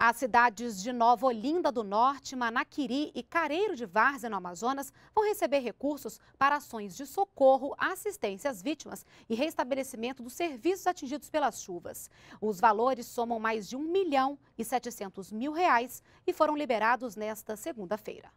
As cidades de Nova Olinda do Norte, Manaquiri e Careiro de Várzea, no Amazonas, vão receber recursos para ações de socorro, assistência às vítimas e restabelecimento dos serviços atingidos pelas chuvas. Os valores somam mais de 1 milhão e 700 mil reais e foram liberados nesta segunda-feira.